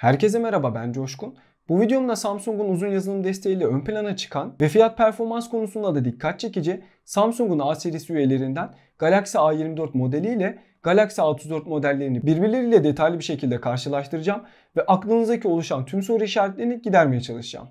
Herkese merhaba ben Coşkun. Bu videomda Samsung'un uzun yazılım desteğiyle ön plana çıkan ve fiyat performans konusunda da dikkat çekici Samsung'un A serisi üyelerinden Galaxy A24 modeli ile Galaxy A34 modellerini birbirleriyle detaylı bir şekilde karşılaştıracağım ve aklınızdaki oluşan tüm soru işaretlerini gidermeye çalışacağım.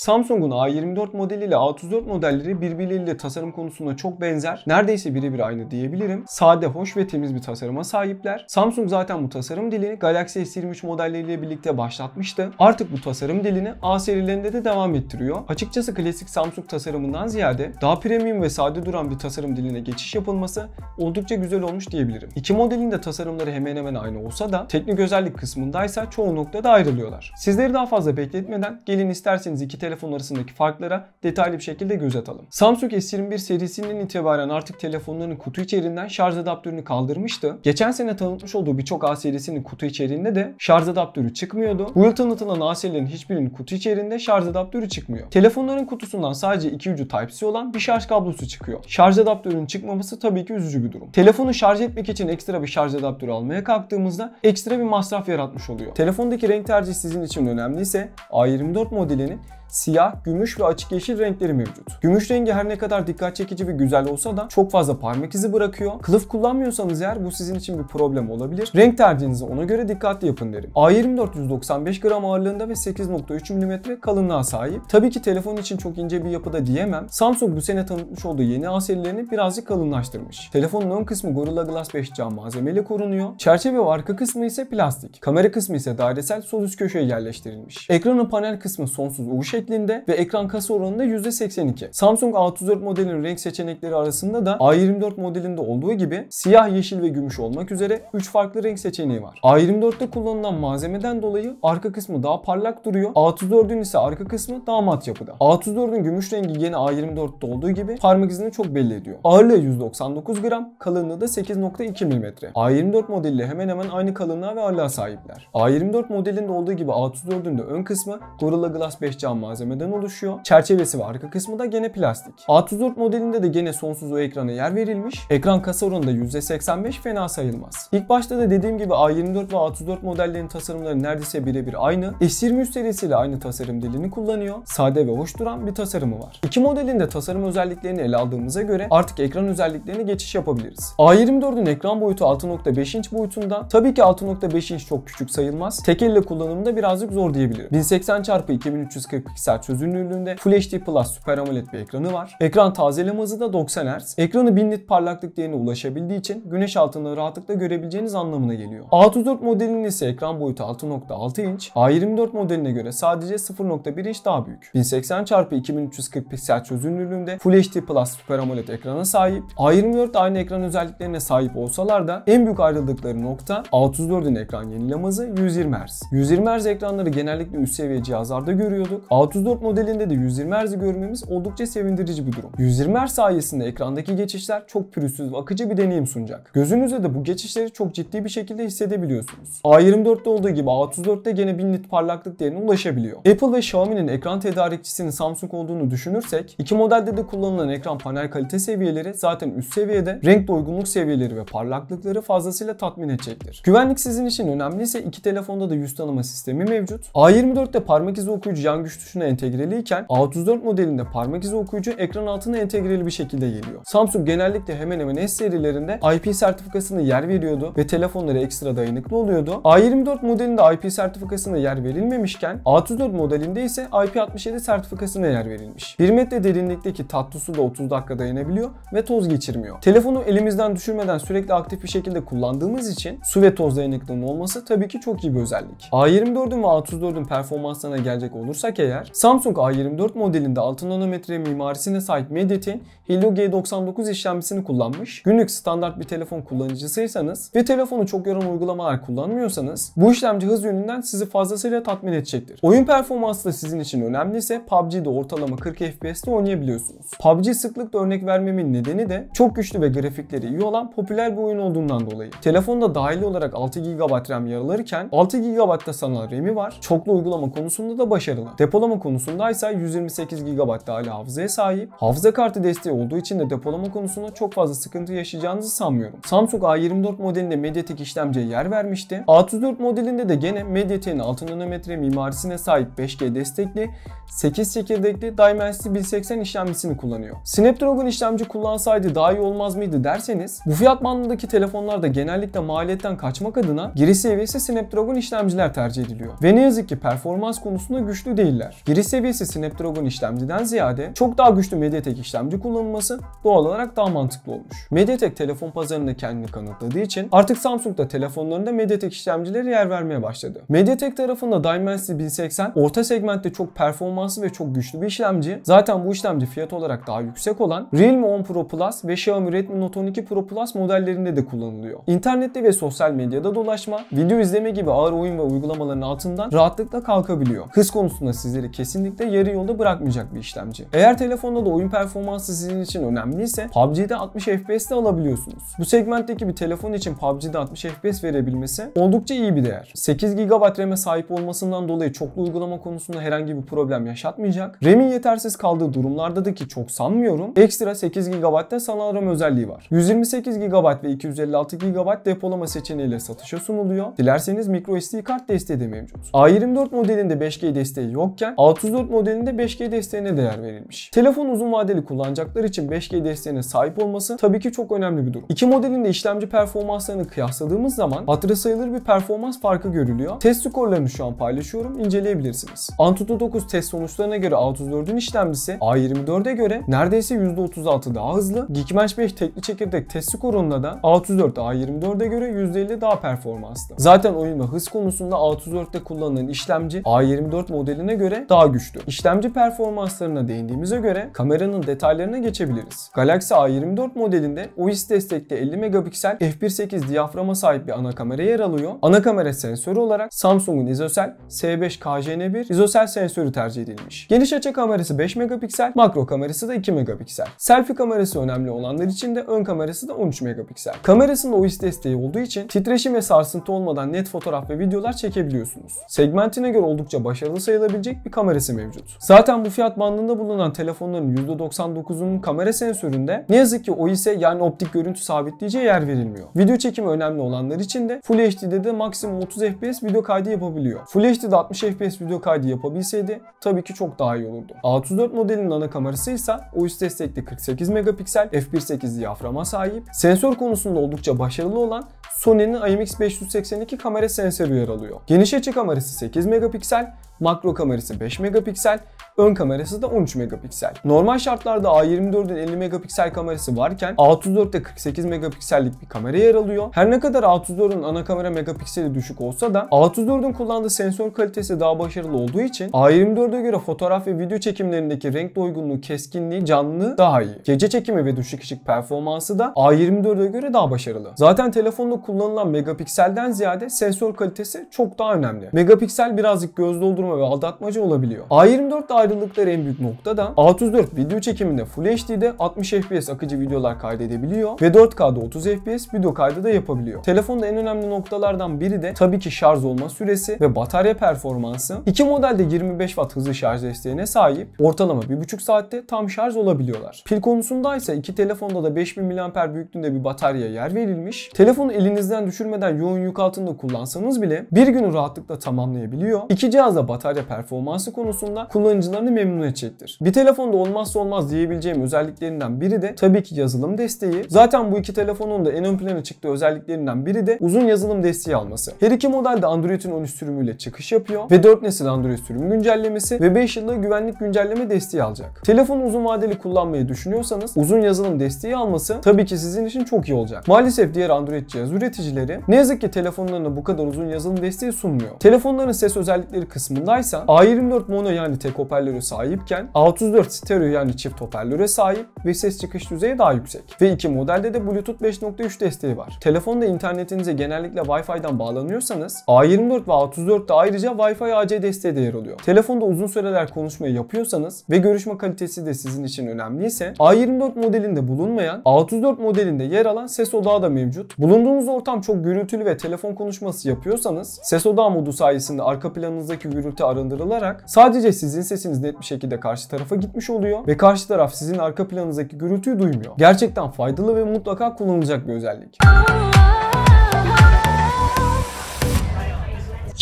Samsung'un A24 modeliyle A34 modelleri birbirleriyle tasarım konusunda çok benzer. Neredeyse birebir aynı diyebilirim. Sade, hoş ve temiz bir tasarıma sahipler. Samsung zaten bu tasarım dilini Galaxy S23 modelleriyle birlikte başlatmıştı. Artık bu tasarım dilini A serilerinde de devam ettiriyor. Açıkçası klasik Samsung tasarımından ziyade daha premium ve sade duran bir tasarım diline geçiş yapılması oldukça güzel olmuş diyebilirim. İki modelin de tasarımları hemen hemen aynı olsa da teknik özellik kısmındaysa çoğu noktada ayrılıyorlar. Sizleri daha fazla bekletmeden gelin isterseniz iki telefon arasındaki farklara detaylı bir şekilde göz atalım. Samsung S21 serisinin itibaren artık telefonların kutu içerisinden şarj adaptörünü kaldırmıştı. Geçen sene tanıtmış olduğu birçok A serisinin kutu içerisinde de şarj adaptörü çıkmıyordu. Bu yıl tanıtılan A serilerin hiçbirinin kutu içerisinde şarj adaptörü çıkmıyor. Telefonların kutusundan sadece iki ucu Type-C olan bir şarj kablosu çıkıyor. Şarj adaptörünün çıkmaması tabii ki üzücü bir durum. Telefonu şarj etmek için ekstra bir şarj adaptörü almaya kalktığımızda ekstra bir masraf yaratmış oluyor. Telefondaki renk tercihi sizin için önemliyse A24 modelinin siyah, gümüş ve açık yeşil renkleri mevcut. Gümüş rengi her ne kadar dikkat çekici ve güzel olsa da çok fazla parmak izi bırakıyor. Kılıf kullanmıyorsanız eğer bu sizin için bir problem olabilir. Renk tercihinizi ona göre dikkatli yapın derim. A24 195 gram ağırlığında ve 8.3 mm kalınlığa sahip. Tabii ki telefon için çok ince bir yapıda diyemem. Samsung bu sene tanıtmış olduğu yeni A serilerini birazcık kalınlaştırmış. Telefonun ön kısmı Gorilla Glass 5 cam malzemeyle korunuyor. Çerçeve ve arka kısmı ise plastik. Kamera kısmı ise dairesel sol üst köşeye yerleştirilmiş. Ekranın panel kısmı sonsuz U şeklinde şeklinde ve ekran kasa oranında %82. Samsung A34 modelin renk seçenekleri arasında da A24 modelinde olduğu gibi siyah, yeşil ve gümüş olmak üzere 3 farklı renk seçeneği var. A24'te kullanılan malzemeden dolayı arka kısmı daha parlak duruyor. A34'ün ise arka kısmı daha mat yapıda. A34'ün gümüş rengi yine A24'te olduğu gibi parmak izini çok belli ediyor. Ağırlığı 199 gram, kalınlığı da 8.2 mm. A24 modeliyle hemen hemen aynı kalınlığa ve ağırlığa sahipler. A24 modelinde olduğu gibi A34'ün de ön kısmı Gorilla Glass 5 cam malzemeden oluşuyor. Çerçevesi ve arka kısmı da gene plastik. A34 modelinde de gene sonsuz o ekrana yer verilmiş. Ekran kasa oranı da %85 fena sayılmaz. İlk başta da dediğim gibi A24 ve A34 modellerin tasarımları neredeyse birebir aynı. S23 serisiyle aynı tasarım dilini kullanıyor. Sade ve hoş duran bir tasarımı var. İki modelin de tasarım özelliklerini ele aldığımıza göre artık ekran özelliklerine geçiş yapabiliriz. A24'ün ekran boyutu 6.5 inç boyutunda. Tabii ki 6.5 inç çok küçük sayılmaz. Tek elle kullanımında birazcık zor diyebilirim. 1080 x 2340 piksel çözünürlüğünde Full HD Plus Super AMOLED bir ekranı var. Ekran tazeleme hızı da 90 Hz. Ekranı 1000 nit parlaklık değerine ulaşabildiği için güneş altında rahatlıkla görebileceğiniz anlamına geliyor. A34 modelinin ise ekran boyutu 6.6 inç, A24 modeline göre sadece 0.1 inç daha büyük. 1080x2340 piksel çözünürlüğünde Full HD Plus Super AMOLED ekrana sahip. A24 aynı ekran özelliklerine sahip olsalar da en büyük ayrıldıkları nokta A34'ün ekran yenileme hızı 120 Hz. 120 Hz ekranları genellikle üst seviye cihazlarda görüyorduk. A 64 modelinde de 120 hz görmemiz oldukça sevindirici bir durum. 120 Hz sayesinde ekrandaki geçişler çok pürüzsüz ve akıcı bir deneyim sunacak. Gözünüzde de bu geçişleri çok ciddi bir şekilde hissedebiliyorsunuz. A24'te olduğu gibi A34'te gene 1000 nit parlaklık değerine ulaşabiliyor. Apple ve Xiaomi'nin ekran tedarikçisinin Samsung olduğunu düşünürsek iki modelde de kullanılan ekran panel kalite seviyeleri zaten üst seviyede renk doygunluk seviyeleri ve parlaklıkları fazlasıyla tatmin edecektir. Güvenlik sizin için önemliyse iki telefonda da yüz tanıma sistemi mevcut. A24'te parmak izi okuyucu yan güç tuşuna altına entegreliyken A34 modelinde parmak izi okuyucu ekran altına entegreli bir şekilde geliyor. Samsung genellikle hemen hemen S serilerinde IP sertifikasını yer veriyordu ve telefonları ekstra dayanıklı oluyordu. A24 modelinde IP sertifikasına yer verilmemişken A34 modelinde ise IP67 sertifikasına yer verilmiş. 1 metre derinlikteki tatlı su da 30 dakika dayanabiliyor ve toz geçirmiyor. Telefonu elimizden düşürmeden sürekli aktif bir şekilde kullandığımız için su ve toz dayanıklılığının olması tabii ki çok iyi bir özellik. A24'ün ve A34'ün performanslarına gelecek olursak eğer eder. Samsung A24 modelinde 6 nanometre mimarisine sahip MediaTek Helio G99 işlemcisini kullanmış. Günlük standart bir telefon kullanıcısıysanız ve telefonu çok yoran uygulamalar kullanmıyorsanız bu işlemci hız yönünden sizi fazlasıyla tatmin edecektir. Oyun performansı da sizin için önemliyse PUBG'de ortalama 40 FPS'te oynayabiliyorsunuz. PUBG sıklıkla örnek vermemin nedeni de çok güçlü ve grafikleri iyi olan popüler bir oyun olduğundan dolayı. Telefonda dahili olarak 6 GB RAM yer alırken 6 GB da sanal RAM'i var. Çoklu uygulama konusunda da başarılı. Depolama Depolama ise 128 GB hali hafızaya sahip. Hafıza kartı desteği olduğu için de depolama konusunda çok fazla sıkıntı yaşayacağınızı sanmıyorum. Samsung A24 modelinde Mediatek işlemciye yer vermişti. A34 modelinde de gene Mediatek'in 6 nanometre mimarisine sahip 5G destekli 8 çekirdekli Dimensity 1080 işlemcisini kullanıyor. Snapdragon işlemci kullansaydı daha iyi olmaz mıydı derseniz bu fiyat bandındaki telefonlarda genellikle maliyetten kaçmak adına giriş seviyesi Snapdragon işlemciler tercih ediliyor. Ve ne yazık ki performans konusunda güçlü değiller. Giriş seviyesi Snapdragon işlemciden ziyade çok daha güçlü MediaTek işlemci kullanılması doğal olarak daha mantıklı olmuş. MediaTek telefon pazarında kendini kanıtladığı için artık Samsung da telefonlarında MediaTek işlemcileri yer vermeye başladı. MediaTek tarafında Dimensity 1080 orta segmentte çok performanslı ve çok güçlü bir işlemci. Zaten bu işlemci fiyat olarak daha yüksek olan Realme 10 Pro Plus ve Xiaomi Redmi Note 12 Pro Plus modellerinde de kullanılıyor. İnternette ve sosyal medyada dolaşma, video izleme gibi ağır oyun ve uygulamaların altından rahatlıkla kalkabiliyor. Hız konusunda sizleri kesinlikle yarı yolda bırakmayacak bir işlemci. Eğer telefonda da oyun performansı sizin için önemliyse PUBG'de 60 FPS de alabiliyorsunuz. Bu segmentteki bir telefon için PUBG'de 60 FPS verebilmesi oldukça iyi bir değer. 8 GB RAM'e sahip olmasından dolayı çoklu uygulama konusunda herhangi bir problem yaşatmayacak. RAM'in yetersiz kaldığı durumlarda da ki çok sanmıyorum ekstra 8 GB'de sanal RAM özelliği var. 128 GB ve 256 GB depolama seçeneğiyle satışa sunuluyor. Dilerseniz micro SD kart desteği de mevcut. A24 modelinde 5G desteği yokken 604 modelinde 5G desteğine değer verilmiş. Telefon uzun vadeli kullanacaklar için 5G desteğine sahip olması tabii ki çok önemli bir durum. İki modelin de işlemci performanslarını kıyasladığımız zaman hatıra sayılır bir performans farkı görülüyor. Test skorlarını şu an paylaşıyorum, inceleyebilirsiniz. Antutu 9 test sonuçlarına göre a işlemcisi A24'e göre neredeyse %36 daha hızlı. Geekbench 5 tekli çekirdek test skorunda da 604 34 A24'e göre %50 daha performanslı. Zaten oyun ve hız konusunda a kullanılan işlemci A24 modeline göre daha güçlü. İşlemci performanslarına değindiğimize göre kameranın detaylarına geçebiliriz. Galaxy A24 modelinde OIS destekli 50 megapiksel f1.8 diyaframa sahip bir ana kamera yer alıyor. Ana kamera sensörü olarak Samsung'un ISOCELL S5KJN1 ISOCELL sensörü tercih edilmiş. Geniş açı kamerası 5 megapiksel, makro kamerası da 2 megapiksel. Selfie kamerası önemli olanlar için de ön kamerası da 13 megapiksel. Kamerasında OIS desteği olduğu için titreşim ve sarsıntı olmadan net fotoğraf ve videolar çekebiliyorsunuz. Segmentine göre oldukça başarılı sayılabilecek bir kamera kamerası mevcut. Zaten bu fiyat bandında bulunan telefonların %99'unun kamera sensöründe ne yazık ki o ise yani optik görüntü sabitleyeceği yer verilmiyor. Video çekimi önemli olanlar için de Full HD'de de maksimum 30 FPS video kaydı yapabiliyor. Full HD'de 60 FPS video kaydı yapabilseydi tabii ki çok daha iyi olurdu. A34 modelinin ana kamerası ise OIS destekli 48 megapiksel f1.8 diyaframa sahip, sensör konusunda oldukça başarılı olan Sony'nin IMX582 kamera sensörü yer alıyor. Geniş açı kamerası 8 megapiksel, makro kamerası 5 megapiksel Ön kamerası da 13 megapiksel. Normal şartlarda A24'ün 50 megapiksel kamerası varken A34'te 48 megapiksellik bir kamera yer alıyor. Her ne kadar A34'ün ana kamera megapikseli düşük olsa da A34'ün kullandığı sensör kalitesi daha başarılı olduğu için A24'e göre fotoğraf ve video çekimlerindeki renk doygunluğu, keskinliği, canlılığı daha iyi. Gece çekimi ve düşük ışık performansı da A24'e göre daha başarılı. Zaten telefonda kullanılan megapikselden ziyade sensör kalitesi çok daha önemli. Megapiksel birazcık göz doldurma ve aldatmaca olabiliyor. A24 ile ayrıldıkları en büyük nokta da a video çekiminde Full HD'de 60 FPS akıcı videolar kaydedebiliyor ve 4K'da 30 FPS video kaydı da yapabiliyor. Telefonda en önemli noktalardan biri de tabii ki şarj olma süresi ve batarya performansı. İki modelde 25 Watt hızlı şarj desteğine sahip. Ortalama 1,5 saatte tam şarj olabiliyorlar. Pil konusunda ise iki telefonda da 5000 mAh büyüklüğünde bir batarya yer verilmiş. Telefonu elinizden düşürmeden yoğun yük altında kullansanız bile bir günü rahatlıkla tamamlayabiliyor. İki cihazda batarya performansı konusunda kullanıcıdan kullanıcılarını memnun edecektir. Bir telefonda olmazsa olmaz diyebileceğim özelliklerinden biri de tabii ki yazılım desteği. Zaten bu iki telefonun da en ön plana çıktığı özelliklerinden biri de uzun yazılım desteği alması. Her iki model de Android'in 13 sürümüyle çıkış yapıyor ve 4 nesil Android sürüm güncellemesi ve 5 yıllık güvenlik güncelleme desteği alacak. Telefonu uzun vadeli kullanmayı düşünüyorsanız uzun yazılım desteği alması tabii ki sizin için çok iyi olacak. Maalesef diğer Android cihaz üreticileri ne yazık ki telefonlarına bu kadar uzun yazılım desteği sunmuyor. Telefonların ses özellikleri kısmındaysa A24 Mono yani tek hoparlör hoparlöre sahipken A34 stereo yani çift hoparlöre sahip ve ses çıkış düzeyi daha yüksek. Ve iki modelde de Bluetooth 5.3 desteği var. Telefonda internetinize genellikle Wi-Fi'den bağlanıyorsanız A24 ve A34'te ayrıca Wi-Fi AC desteği de yer alıyor. Telefonda uzun süreler konuşmayı yapıyorsanız ve görüşme kalitesi de sizin için önemliyse A24 modelinde bulunmayan A34 modelinde yer alan ses odağı da mevcut. Bulunduğunuz ortam çok gürültülü ve telefon konuşması yapıyorsanız ses odağı modu sayesinde arka planınızdaki gürültü arındırılarak sadece sizin sesin sesiniz net bir şekilde karşı tarafa gitmiş oluyor ve karşı taraf sizin arka planınızdaki gürültüyü duymuyor. Gerçekten faydalı ve mutlaka kullanılacak bir özellik.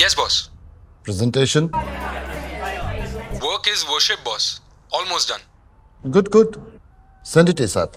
Yes boss. Presentation. Work is worship boss. Almost done. Good good. Send it ASAP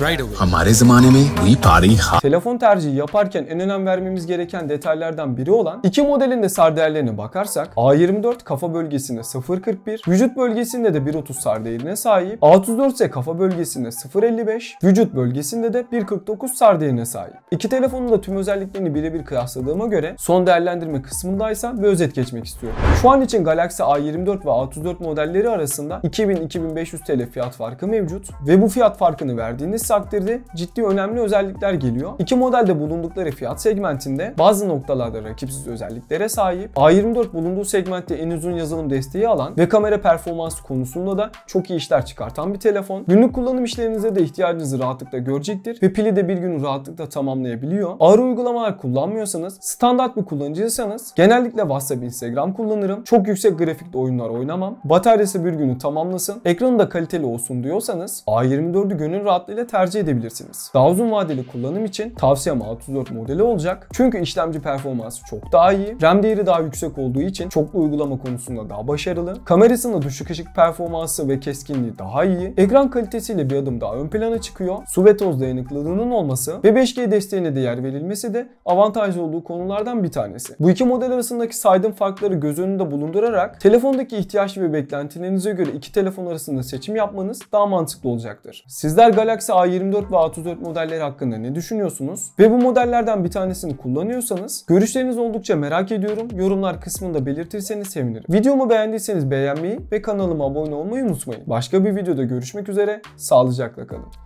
right away. हमारे जमाने we party hard. Telefon tercihi yaparken en önem vermemiz gereken detaylardan biri olan iki modelin de SAR değerlerine bakarsak A24 kafa bölgesinde 0.41, vücut bölgesinde de 1.30 SAR değerine sahip. A34 ise kafa bölgesinde 0.55, vücut bölgesinde de 1.49 SAR değerine sahip. İki telefonun da tüm özelliklerini birebir kıyasladığıma göre son değerlendirme kısmındaysa bir özet geçmek istiyorum. Şu an için Galaxy A24 ve A34 modelleri arasında 2000-2500 TL fiyat farkı mevcut ve bu fiyat farkını ver verdiğiniz takdirde ciddi önemli özellikler geliyor. İki model de bulundukları fiyat segmentinde bazı noktalarda rakipsiz özelliklere sahip. A24 bulunduğu segmentte en uzun yazılım desteği alan ve kamera performansı konusunda da çok iyi işler çıkartan bir telefon. Günlük kullanım işlerinize de ihtiyacınızı rahatlıkla görecektir ve pili de bir gün rahatlıkla tamamlayabiliyor. Ağır uygulamalar kullanmıyorsanız, standart bir kullanıcıysanız genellikle WhatsApp, Instagram kullanırım. Çok yüksek grafikte oyunlar oynamam. Bataryası bir günü tamamlasın, ekranı da kaliteli olsun diyorsanız A24'ü gönül rahat rahatlığıyla tercih edebilirsiniz. Daha uzun vadeli kullanım için tavsiyem 64 34 modeli olacak. Çünkü işlemci performansı çok daha iyi. RAM değeri daha yüksek olduğu için çoklu uygulama konusunda daha başarılı. Kamerasında düşük ışık performansı ve keskinliği daha iyi. Ekran kalitesiyle bir adım daha ön plana çıkıyor. Su ve toz dayanıklılığının olması ve 5G desteğine de yer verilmesi de avantajlı olduğu konulardan bir tanesi. Bu iki model arasındaki saydığım farkları göz önünde bulundurarak telefondaki ihtiyaç ve beklentilerinize göre iki telefon arasında seçim yapmanız daha mantıklı olacaktır. Sizler Galaxy A24 ve A34 modelleri hakkında ne düşünüyorsunuz? Ve bu modellerden bir tanesini kullanıyorsanız görüşleriniz oldukça merak ediyorum. Yorumlar kısmında belirtirseniz sevinirim. Videomu beğendiyseniz beğenmeyi ve kanalıma abone olmayı unutmayın. Başka bir videoda görüşmek üzere. Sağlıcakla kalın.